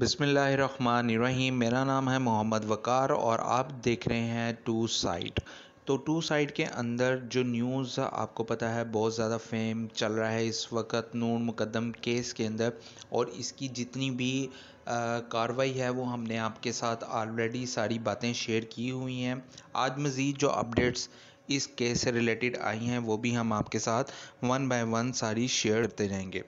बिसमीम मेरा नाम है मोहम्मद वकार और आप देख रहे हैं टू साइट तो टू साइड के अंदर जो न्यूज़ आपको पता है बहुत ज़्यादा फेम चल रहा है इस वक्त नूर मुकदम केस के अंदर और इसकी जितनी भी कार्रवाई है वो हमने आपके साथ ऑलरेडी सारी बातें शेयर की हुई हैं आज मज़ीद जो अपडेट्स इस केस से रिलेटेड आई हैं वो भी हम आपके साथ वन बाय वन सारी शेयर करते रहेंगे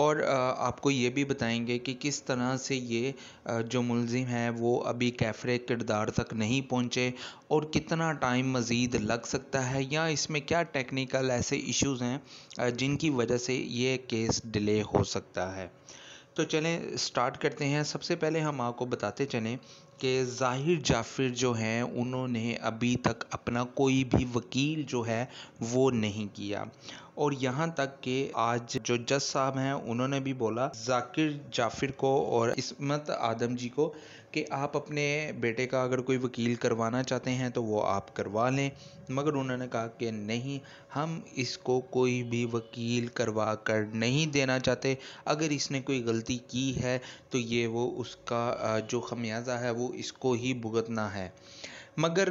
और आपको ये भी बताएंगे कि किस तरह से ये जो मुलज़िम है वो अभी कैफरे किरदार तक नहीं पहुँचे और कितना टाइम मज़ीद लग सकता है या इसमें क्या टेक्निकल ऐसे इश्यूज़ हैं जिनकी वजह से ये केस डिले हो सकता है तो चलें स्टार्ट करते हैं सबसे पहले हम आपको बताते चलें कि ज़ाहिर जाफिर जो हैं उन्होंने अभी तक अपना कोई भी वकील जो है वो नहीं किया और यहाँ तक कि आज जो जज साहब हैं उन्होंने भी बोला जाकिर जाफिर को और इसमत आदम जी को कि आप अपने बेटे का अगर कोई वकील करवाना चाहते हैं तो वो आप करवा लें मगर उन्होंने कहा कि नहीं हम इसको कोई भी वकील करवा कर नहीं देना चाहते अगर इसने कोई गलती की है तो ये वो उसका जो खमियाजा है वो इसको ही भुगतना है मगर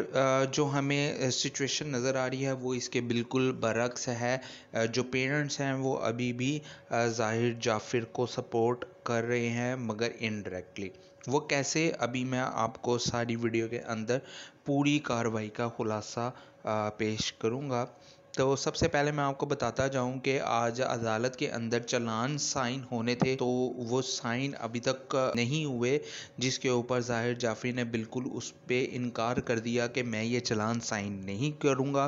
जो हमें सिचुएशन नज़र आ रही है वो इसके बिल्कुल बरक्स है जो पेरेंट्स हैं वो अभी भी जाहिर जाफिर को सपोर्ट कर रहे हैं मगर इनडायरेक्टली वो कैसे अभी मैं आपको सारी वीडियो के अंदर पूरी कार्रवाई का खुलासा पेश करूँगा तो सबसे पहले मैं आपको बताता जाऊं कि आज अदालत के अंदर चलान साइन होने थे तो वो साइन अभी तक नहीं हुए जिसके ऊपर जाहिर जाफरी ने बिल्कुल उस पर इनकार कर दिया कि मैं ये चलान साइन नहीं करूँगा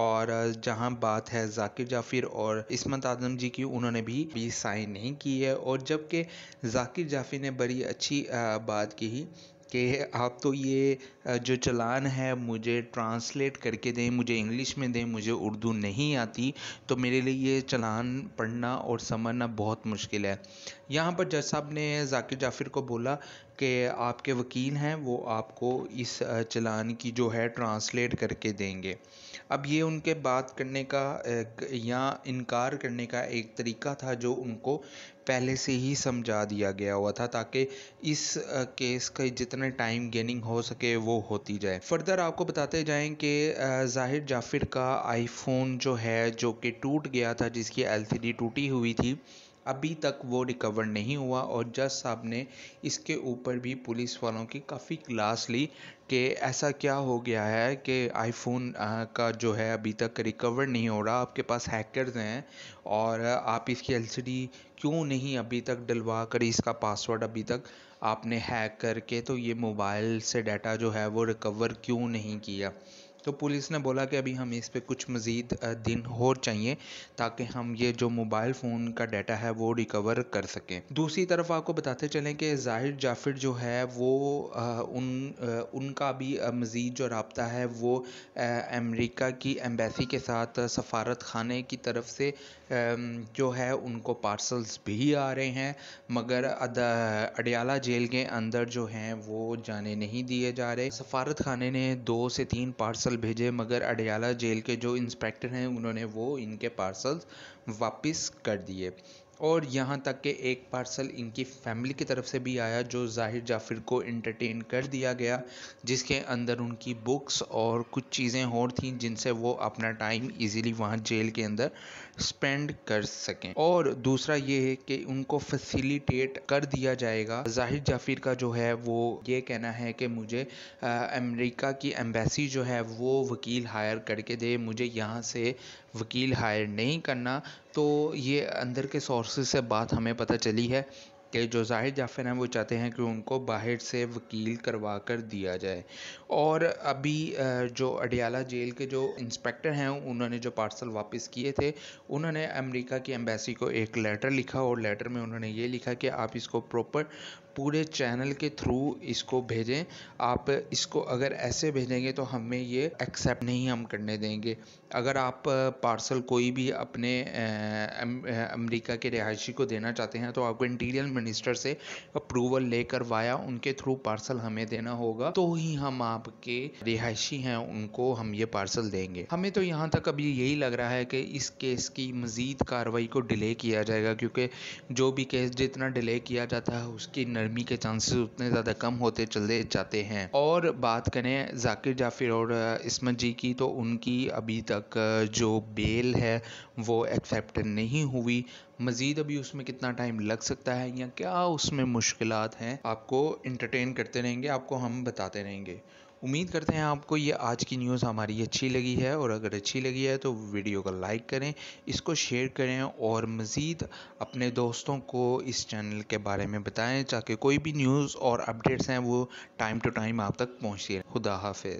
और जहाँ बात है जाकिर जाफिर और इसमत आजम जी की उन्होंने भी भी साइन नहीं की है और जबकि जाकिर जाफिर ने बड़ी अच्छी बात की कि आप तो ये जो चलान है मुझे ट्रांसलेट करके दें मुझे इंग्लिश में दें मुझे उर्दू नहीं आती तो मेरे लिए ये चलान पढ़ना और समझना बहुत मुश्किल है यहाँ पर जज साहब ने जाकिर जाफिर को बोला के आपके वकील हैं वो आपको इस चलान की जो है ट्रांसलेट करके देंगे अब ये उनके बात करने का या इनकार करने का एक तरीका था जो उनको पहले से ही समझा दिया गया हुआ था ताकि इस केस का जितने टाइम गेनिंग हो सके वो होती जाए फर्दर आपको बताते जाएं कि जाहिर जाफिर का आईफोन जो है जो कि टूट गया था जिसकी एलसीडी टूटी हुई थी अभी तक वो रिकवर नहीं हुआ और जज साहब ने इसके ऊपर भी पुलिस वालों की काफ़ी क्लास ली कि ऐसा क्या हो गया है कि आईफोन का जो है अभी तक रिकवर नहीं हो रहा आपके पास हैकर्स हैं और आप इसकी एलसीडी क्यों नहीं अभी तक डलवा कर इसका पासवर्ड अभी तक आपने हैक करके तो ये मोबाइल से डाटा जो है वो रिकवर क्यों नहीं किया तो पुलिस ने बोला कि अभी हमें इस पर कुछ मज़ीद दिन और चाहिए ताकि हम ये जो मोबाइल फ़ोन का डाटा है वो रिकवर कर सकें दूसरी तरफ आपको बताते चलें कि जाहिर जाफिर जो है वो उन उनका भी मज़ीद जो रबता है वो अमेरिका की एम्बेसी के साथ सफारत खाने की तरफ से जो है उनको पार्सल्स भी आ रहे हैं मगर अडयाला जेल के अंदर जो हैं वो जाने नहीं दिए जा रहे सफारत खाने ने दो से तीन पार्सल पार्सल भेजे मगर अडयाला जेल के जो इंस्पेक्टर हैं उन्होंने वो इनके पार्सल्स वापस कर दिए और यहाँ तक के एक पार्सल इनकी फैमिली की तरफ से भी आया जो जाहिर जाफिर को एंटरटेन कर दिया गया जिसके अंदर उनकी बुक्स और कुछ चीज़ें और थीं जिनसे वो अपना टाइम इजीली वहाँ जेल के अंदर स्पेंड कर सकें और दूसरा ये है कि उनको फैसिलिटेट कर दिया जाएगा जाहिर जाफिर का जो है वो ये कहना है कि मुझे अमेरिका की एम्बेसी जो है वो वकील हायर करके दे मुझे यहाँ से वकील हायर नहीं करना तो ये अंदर के सोर्सेज से बात हमें पता चली है कि जो जाहिर जाफर हैं वो चाहते हैं कि उनको बाहर से वकील करवा कर दिया जाए और अभी जो अडियाला जेल के जो इंस्पेक्टर हैं उन्होंने जो पार्सल वापस किए थे उन्होंने अमेरिका की एम्बेसी को एक लेटर लिखा और लेटर में उन्होंने ये लिखा कि आप इसको प्रॉपर पूरे चैनल के थ्रू इसको भेजें आप इसको अगर ऐसे भेजेंगे तो हमें ये एक्सेप्ट नहीं हम करने देंगे अगर आप पार्सल कोई भी अपने अमेरिका के रिहायशी को देना चाहते हैं तो आपको इंटीरियर मिनिस्टर से अप्रूवल लेकर वाया उनके थ्रू पार्सल हमें देना होगा तो ही हम आपके रिहायशी हैं उनको हम ये पार्सल देंगे हमें तो यहाँ तक अभी यही लग रहा है कि इस केस की मज़ीद कार्रवाई को डिले किया जाएगा क्योंकि जो भी केस जितना डिले किया जाता है उसकी नर गर्मी के चांसेस उतने ज़्यादा कम होते चले जाते हैं और बात करें जाकिर जाफिर और इसमत जी की तो उनकी अभी तक जो बेल है वो एक्सेप्ट नहीं हुई मज़ीद अभी उसमें कितना टाइम लग सकता है या क्या उसमें मुश्किल हैं आपको इंटरटेन करते रहेंगे आपको हम बताते रहेंगे उम्मीद करते हैं आपको ये आज की न्यूज़ हमारी अच्छी लगी है और अगर अच्छी लगी है तो वीडियो को लाइक करें इसको शेयर करें और मज़ीद अपने दोस्तों को इस चैनल के बारे में बताएं ताकि कोई भी न्यूज़ और अपडेट्स हैं वो टाइम टू टाइम आप तक पहुँचती खुदा हाफ़